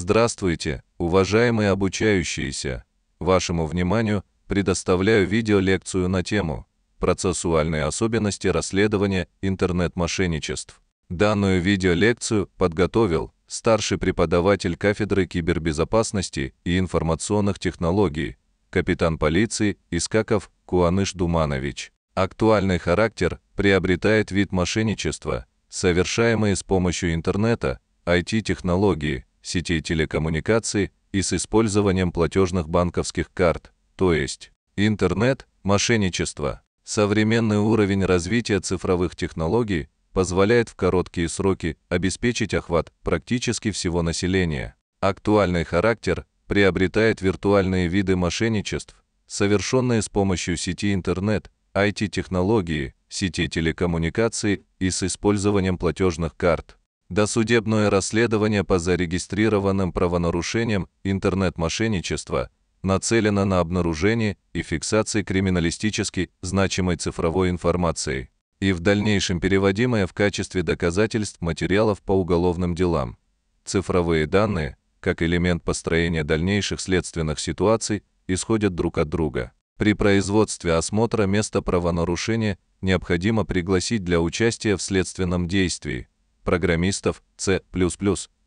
Здравствуйте, уважаемые обучающиеся! Вашему вниманию предоставляю видеолекцию на тему «Процессуальные особенности расследования интернет-мошенничеств». Данную видеолекцию подготовил старший преподаватель кафедры кибербезопасности и информационных технологий, капитан полиции Искаков Куаныш Думанович. Актуальный характер приобретает вид мошенничества, совершаемые с помощью интернета, IT-технологии – сетей телекоммуникаций и с использованием платежных банковских карт, то есть интернет, мошенничество. Современный уровень развития цифровых технологий позволяет в короткие сроки обеспечить охват практически всего населения. Актуальный характер приобретает виртуальные виды мошенничеств, совершенные с помощью сети интернет, IT-технологии, сети телекоммуникаций и с использованием платежных карт досудебное расследование по зарегистрированным правонарушениям интернет-мошенничества нацелено на обнаружение и фиксации криминалистически значимой цифровой информации и в дальнейшем переводимое в качестве доказательств материалов по уголовным делам. Цифровые данные, как элемент построения дальнейших следственных ситуаций, исходят друг от друга. При производстве осмотра места правонарушения необходимо пригласить для участия в следственном действии программистов C++,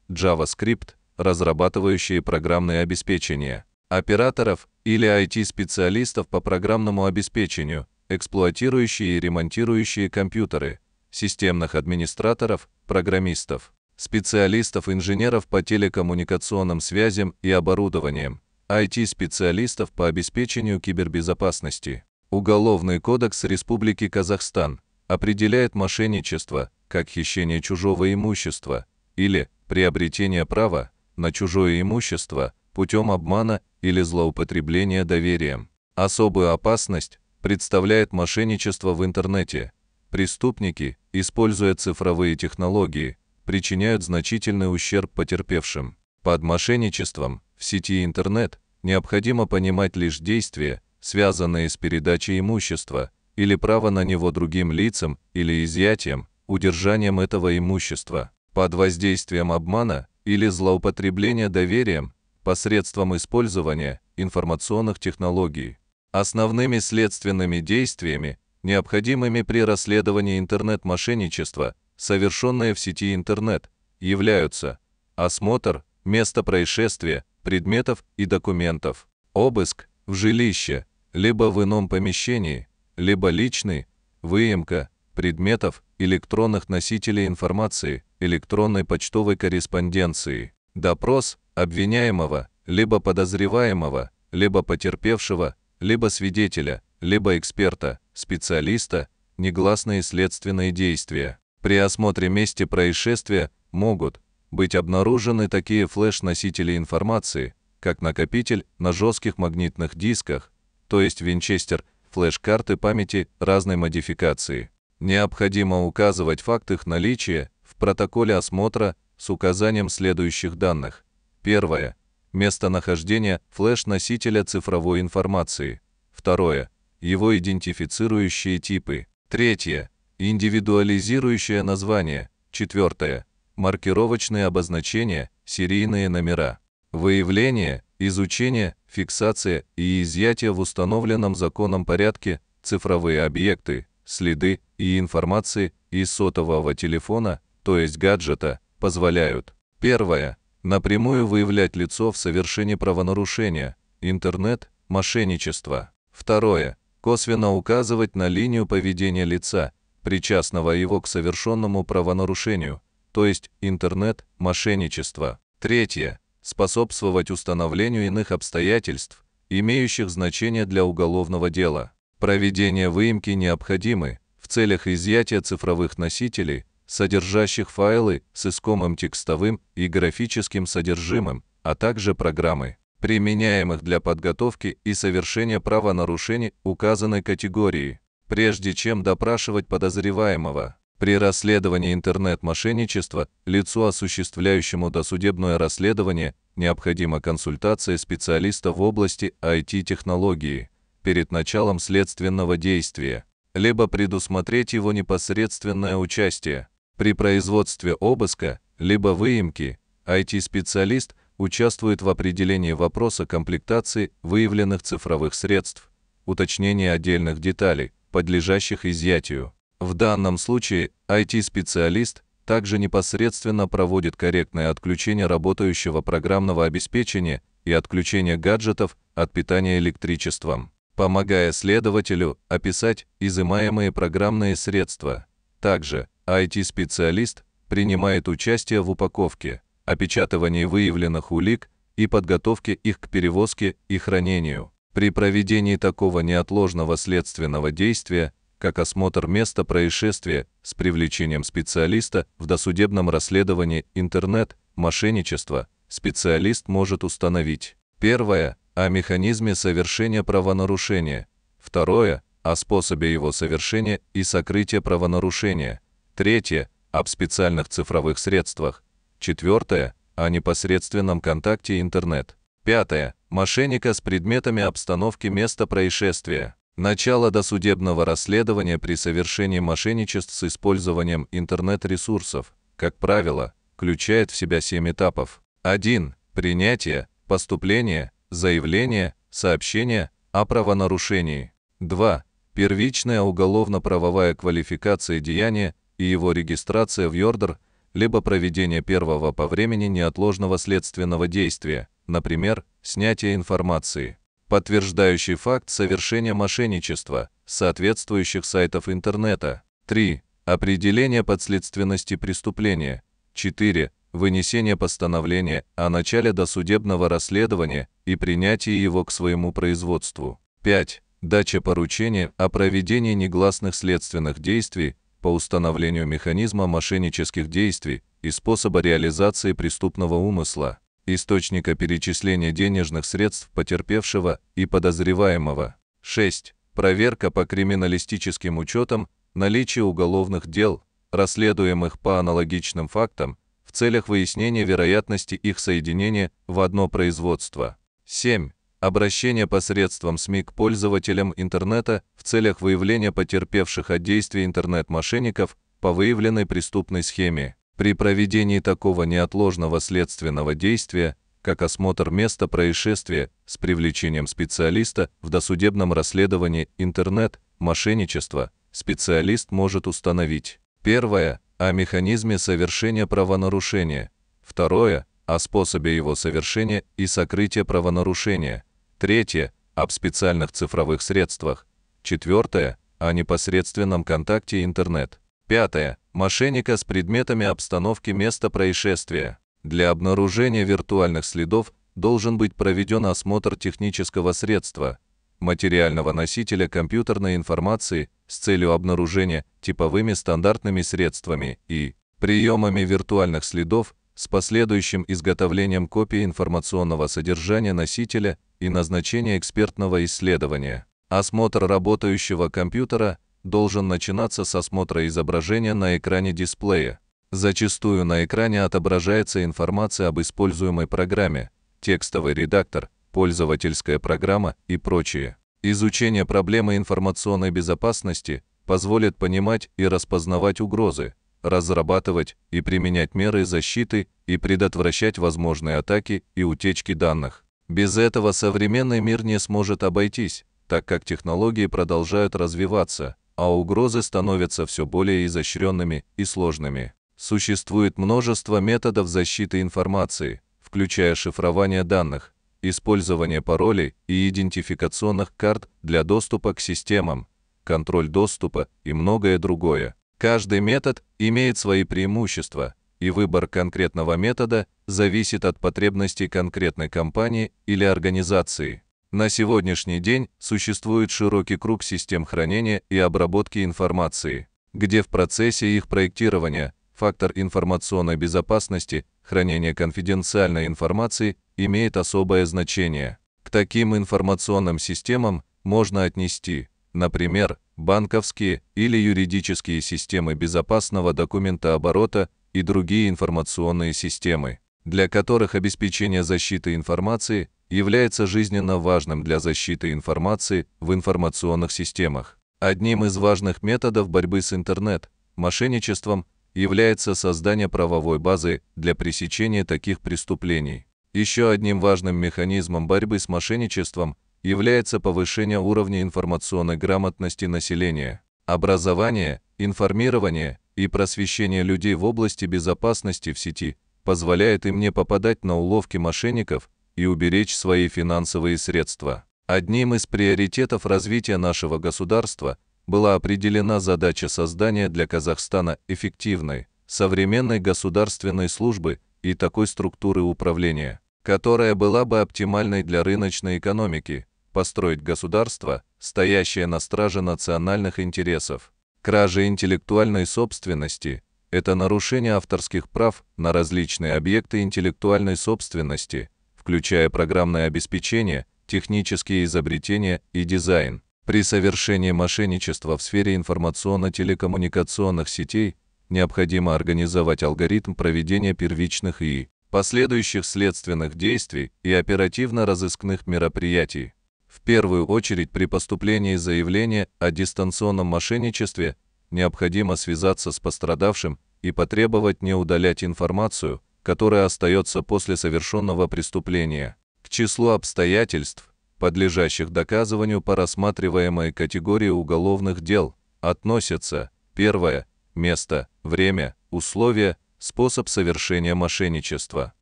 JavaScript, разрабатывающие программное обеспечение, операторов или IT-специалистов по программному обеспечению, эксплуатирующие и ремонтирующие компьютеры, системных администраторов, программистов, специалистов-инженеров по телекоммуникационным связям и оборудованиям, IT-специалистов по обеспечению кибербезопасности. Уголовный кодекс Республики Казахстан определяет мошенничество как хищение чужого имущества, или приобретение права на чужое имущество путем обмана или злоупотребления доверием. Особую опасность представляет мошенничество в интернете. Преступники, используя цифровые технологии, причиняют значительный ущерб потерпевшим. Под мошенничеством в сети интернет необходимо понимать лишь действия, связанные с передачей имущества или права на него другим лицам или изъятием, удержанием этого имущества, под воздействием обмана или злоупотребления доверием посредством использования информационных технологий. Основными следственными действиями, необходимыми при расследовании интернет-мошенничества, совершенное в сети интернет, являются осмотр места происшествия, предметов и документов, обыск в жилище, либо в ином помещении, либо личный, выемка предметов электронных носителей информации, электронной почтовой корреспонденции. Допрос обвиняемого, либо подозреваемого, либо потерпевшего, либо свидетеля, либо эксперта, специалиста, негласные следственные действия. При осмотре месте происшествия могут быть обнаружены такие флеш-носители информации, как накопитель на жестких магнитных дисках, то есть винчестер, флеш-карты памяти разной модификации необходимо указывать факт их наличия в протоколе осмотра с указанием следующих данных. Первое. Местонахождение флеш-носителя цифровой информации. Второе. Его идентифицирующие типы. Третье. Индивидуализирующее название. Четвертое. Маркировочные обозначения, серийные номера. Выявление, изучение, фиксация и изъятие в установленном законом порядке цифровые объекты, следы и информации из сотового телефона, то есть гаджета, позволяют. Первое. Напрямую выявлять лицо в совершении правонарушения, интернет, мошенничество. Второе. Косвенно указывать на линию поведения лица, причастного его к совершенному правонарушению, то есть интернет, мошенничество. Третье. Способствовать установлению иных обстоятельств, имеющих значение для уголовного дела проведение выемки необходимы в целях изъятия цифровых носителей, содержащих файлы с искомым текстовым и графическим содержимым, а также программы, применяемых для подготовки и совершения правонарушений указанной категории, прежде чем допрашивать подозреваемого. При расследовании интернет-мошенничества лицу, осуществляющему досудебное расследование, необходима консультация специалиста в области IT-технологии перед началом следственного действия, либо предусмотреть его непосредственное участие при производстве обыска, либо выемки. IT-специалист участвует в определении вопроса комплектации выявленных цифровых средств, уточнении отдельных деталей, подлежащих изъятию. В данном случае IT-специалист также непосредственно проводит корректное отключение работающего программного обеспечения и отключение гаджетов от питания электричеством помогая следователю описать изымаемые программные средства. Также IT-специалист принимает участие в упаковке, опечатывании выявленных улик и подготовке их к перевозке и хранению. При проведении такого неотложного следственного действия, как осмотр места происшествия с привлечением специалиста в досудебном расследовании интернет, мошенничества, специалист может установить первое – о механизме совершения правонарушения. Второе – о способе его совершения и сокрытия правонарушения. Третье – об специальных цифровых средствах. Четвертое – о непосредственном контакте интернет. Пятое – мошенника с предметами обстановки места происшествия. Начало досудебного расследования при совершении мошенничеств с использованием интернет-ресурсов, как правило, включает в себя семь этапов. 1. Принятие, поступление, заявление, сообщение о правонарушении. 2. Первичная уголовно-правовая квалификация деяния и его регистрация в Йордер, либо проведение первого по времени неотложного следственного действия, например, снятие информации, подтверждающий факт совершения мошенничества с соответствующих сайтов интернета. 3. Определение подследственности преступления. 4 вынесение постановления о начале досудебного расследования и принятии его к своему производству. 5. Дача поручения о проведении негласных следственных действий по установлению механизма мошеннических действий и способа реализации преступного умысла, источника перечисления денежных средств потерпевшего и подозреваемого. 6. Проверка по криминалистическим учетам наличия уголовных дел, расследуемых по аналогичным фактам целях выяснения вероятности их соединения в одно производство. 7. Обращение посредством СМИ к пользователям интернета в целях выявления потерпевших от действий интернет-мошенников по выявленной преступной схеме. При проведении такого неотложного следственного действия, как осмотр места происшествия с привлечением специалиста в досудебном расследовании интернет, мошенничества специалист может установить первое о механизме совершения правонарушения. Второе – о способе его совершения и сокрытия правонарушения. Третье – об специальных цифровых средствах. Четвертое – о непосредственном контакте интернет. Пятое – мошенника с предметами обстановки места происшествия. Для обнаружения виртуальных следов должен быть проведен осмотр технического средства, материального носителя компьютерной информации – с целью обнаружения типовыми стандартными средствами и приемами виртуальных следов с последующим изготовлением копии информационного содержания носителя и назначение экспертного исследования. Осмотр работающего компьютера должен начинаться с осмотра изображения на экране дисплея. Зачастую на экране отображается информация об используемой программе, текстовый редактор, пользовательская программа и прочее. Изучение проблемы информационной безопасности позволит понимать и распознавать угрозы, разрабатывать и применять меры защиты и предотвращать возможные атаки и утечки данных. Без этого современный мир не сможет обойтись, так как технологии продолжают развиваться, а угрозы становятся все более изощренными и сложными. Существует множество методов защиты информации, включая шифрование данных, использование паролей и идентификационных карт для доступа к системам, контроль доступа и многое другое. Каждый метод имеет свои преимущества, и выбор конкретного метода зависит от потребностей конкретной компании или организации. На сегодняшний день существует широкий круг систем хранения и обработки информации, где в процессе их проектирования фактор информационной безопасности, хранение конфиденциальной информации имеет особое значение. К таким информационным системам можно отнести, например, банковские или юридические системы безопасного документооборота и другие информационные системы, для которых обеспечение защиты информации является жизненно важным для защиты информации в информационных системах. Одним из важных методов борьбы с интернет-мошенничеством является создание правовой базы для пресечения таких преступлений. Еще одним важным механизмом борьбы с мошенничеством является повышение уровня информационной грамотности населения, образование, информирование и просвещение людей в области безопасности в сети позволяет им не попадать на уловки мошенников и уберечь свои финансовые средства. Одним из приоритетов развития нашего государства – была определена задача создания для Казахстана эффективной, современной государственной службы и такой структуры управления, которая была бы оптимальной для рыночной экономики, построить государство, стоящее на страже национальных интересов. Кражи интеллектуальной собственности – это нарушение авторских прав на различные объекты интеллектуальной собственности, включая программное обеспечение, технические изобретения и дизайн. При совершении мошенничества в сфере информационно-телекоммуникационных сетей необходимо организовать алгоритм проведения первичных и последующих следственных действий и оперативно-розыскных мероприятий. В первую очередь при поступлении заявления о дистанционном мошенничестве необходимо связаться с пострадавшим и потребовать не удалять информацию, которая остается после совершенного преступления. К числу обстоятельств, подлежащих доказыванию по рассматриваемой категории уголовных дел, относятся первое – место, время, условия, способ совершения мошенничества.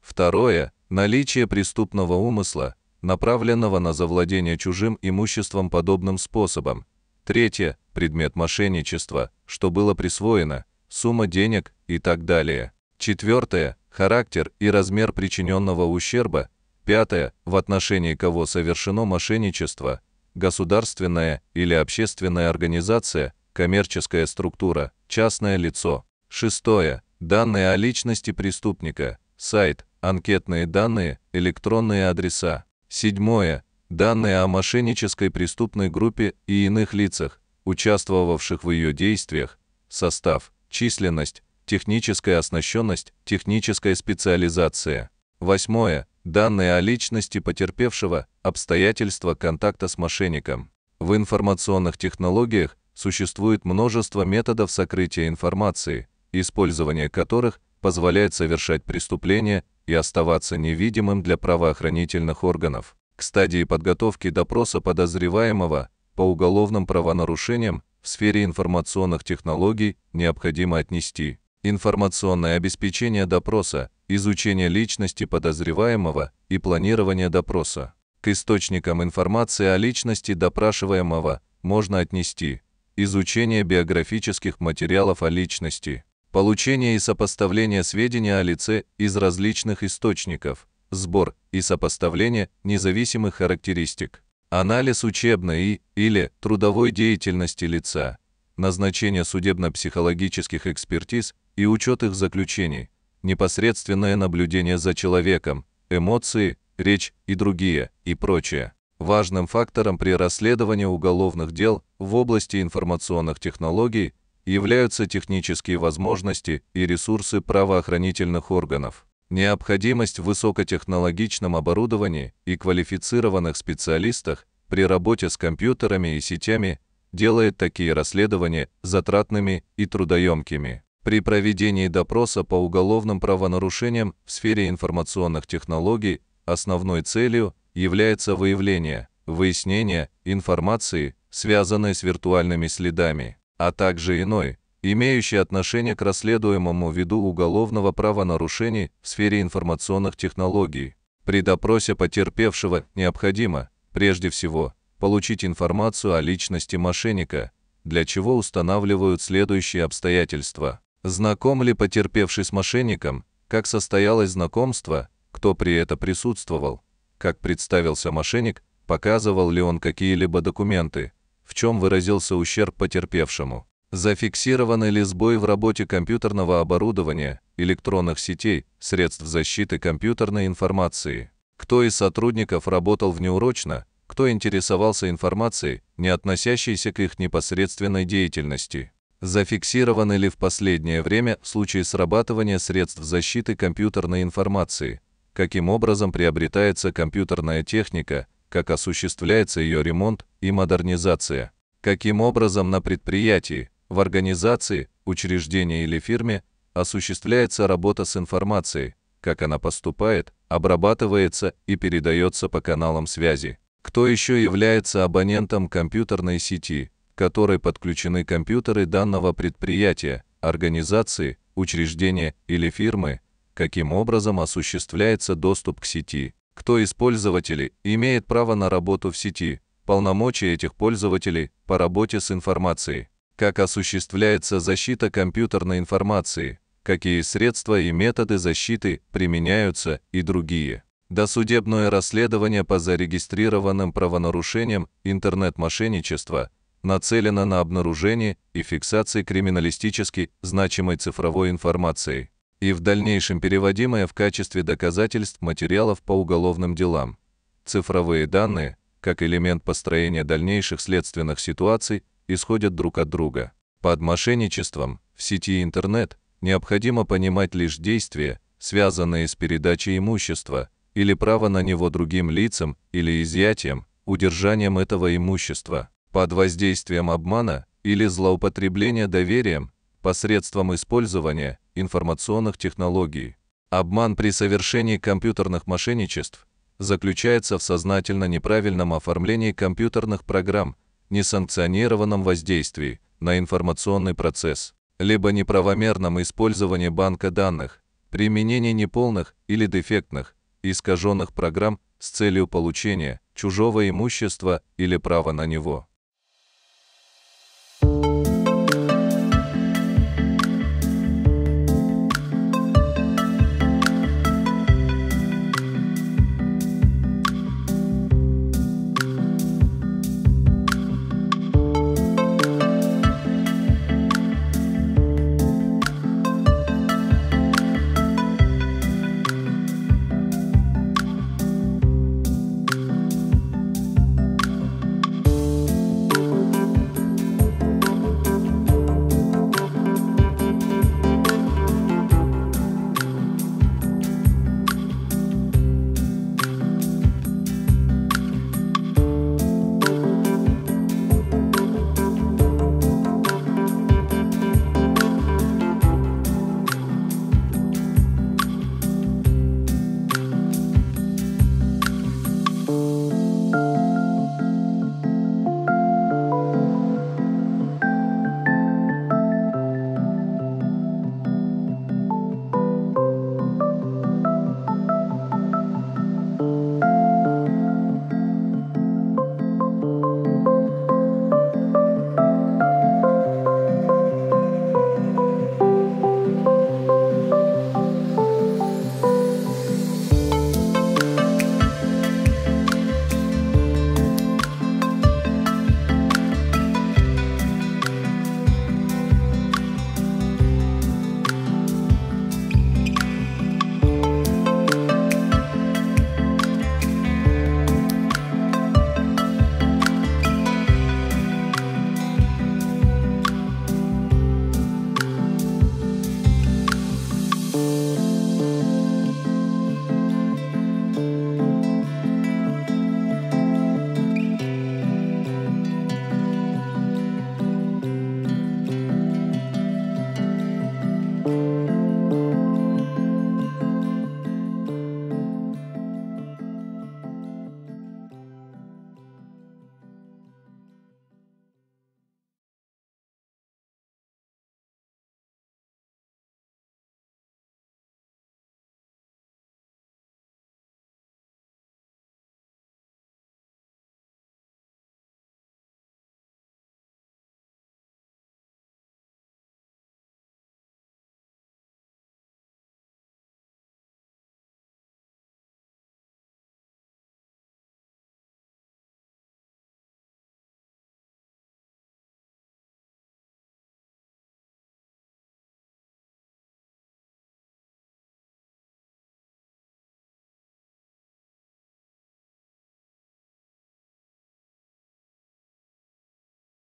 Второе – наличие преступного умысла, направленного на завладение чужим имуществом подобным способом. Третье – предмет мошенничества, что было присвоено, сумма денег и так далее. Четвертое – характер и размер причиненного ущерба, Пятое, в отношении кого совершено мошенничество, государственная или общественная организация, коммерческая структура, частное лицо. Шестое, данные о личности преступника, сайт, анкетные данные, электронные адреса. Седьмое, данные о мошеннической преступной группе и иных лицах, участвовавших в ее действиях, состав, численность, техническая оснащенность, техническая специализация. Восьмое данные о личности потерпевшего, обстоятельства контакта с мошенником. В информационных технологиях существует множество методов сокрытия информации, использование которых позволяет совершать преступления и оставаться невидимым для правоохранительных органов. К стадии подготовки допроса подозреваемого по уголовным правонарушениям в сфере информационных технологий необходимо отнести информационное обеспечение допроса, изучение личности подозреваемого и планирование допроса. К источникам информации о личности допрашиваемого можно отнести изучение биографических материалов о личности, получение и сопоставление сведений о лице из различных источников, сбор и сопоставление независимых характеристик, анализ учебной и или трудовой деятельности лица, назначение судебно-психологических экспертиз и учет их заключений, непосредственное наблюдение за человеком, эмоции, речь и другие, и прочее. Важным фактором при расследовании уголовных дел в области информационных технологий являются технические возможности и ресурсы правоохранительных органов. Необходимость в высокотехнологичном оборудовании и квалифицированных специалистах при работе с компьютерами и сетями делает такие расследования затратными и трудоемкими. При проведении допроса по уголовным правонарушениям в сфере информационных технологий основной целью является выявление, выяснение информации, связанной с виртуальными следами, а также иной, имеющей отношение к расследуемому виду уголовного правонарушений в сфере информационных технологий. При допросе потерпевшего необходимо, прежде всего, получить информацию о личности мошенника, для чего устанавливают следующие обстоятельства – Знаком ли потерпевший с мошенником, как состоялось знакомство, кто при это присутствовал, как представился мошенник, показывал ли он какие-либо документы, в чем выразился ущерб потерпевшему, зафиксированы ли сбой в работе компьютерного оборудования, электронных сетей, средств защиты компьютерной информации, кто из сотрудников работал внеурочно, кто интересовался информацией, не относящейся к их непосредственной деятельности зафиксированы ли в последнее время случаи срабатывания средств защиты компьютерной информации, каким образом приобретается компьютерная техника, как осуществляется ее ремонт и модернизация, каким образом на предприятии, в организации, учреждении или фирме осуществляется работа с информацией, как она поступает, обрабатывается и передается по каналам связи. Кто еще является абонентом компьютерной сети – к которой подключены компьютеры данного предприятия, организации, учреждения или фирмы, каким образом осуществляется доступ к сети, кто из пользователей имеет право на работу в сети, полномочия этих пользователей по работе с информацией, как осуществляется защита компьютерной информации, какие средства и методы защиты применяются и другие. Досудебное расследование по зарегистрированным правонарушениям интернет-мошенничества – нацелена на обнаружение и фиксацию криминалистически значимой цифровой информации и в дальнейшем переводимая в качестве доказательств материалов по уголовным делам. Цифровые данные, как элемент построения дальнейших следственных ситуаций, исходят друг от друга. Под мошенничеством в сети интернет необходимо понимать лишь действия, связанные с передачей имущества или права на него другим лицам или изъятием, удержанием этого имущества – под воздействием обмана или злоупотребления доверием посредством использования информационных технологий. Обман при совершении компьютерных мошенничеств заключается в сознательно неправильном оформлении компьютерных программ, несанкционированном воздействии на информационный процесс, либо неправомерном использовании банка данных, применении неполных или дефектных, искаженных программ с целью получения чужого имущества или права на него.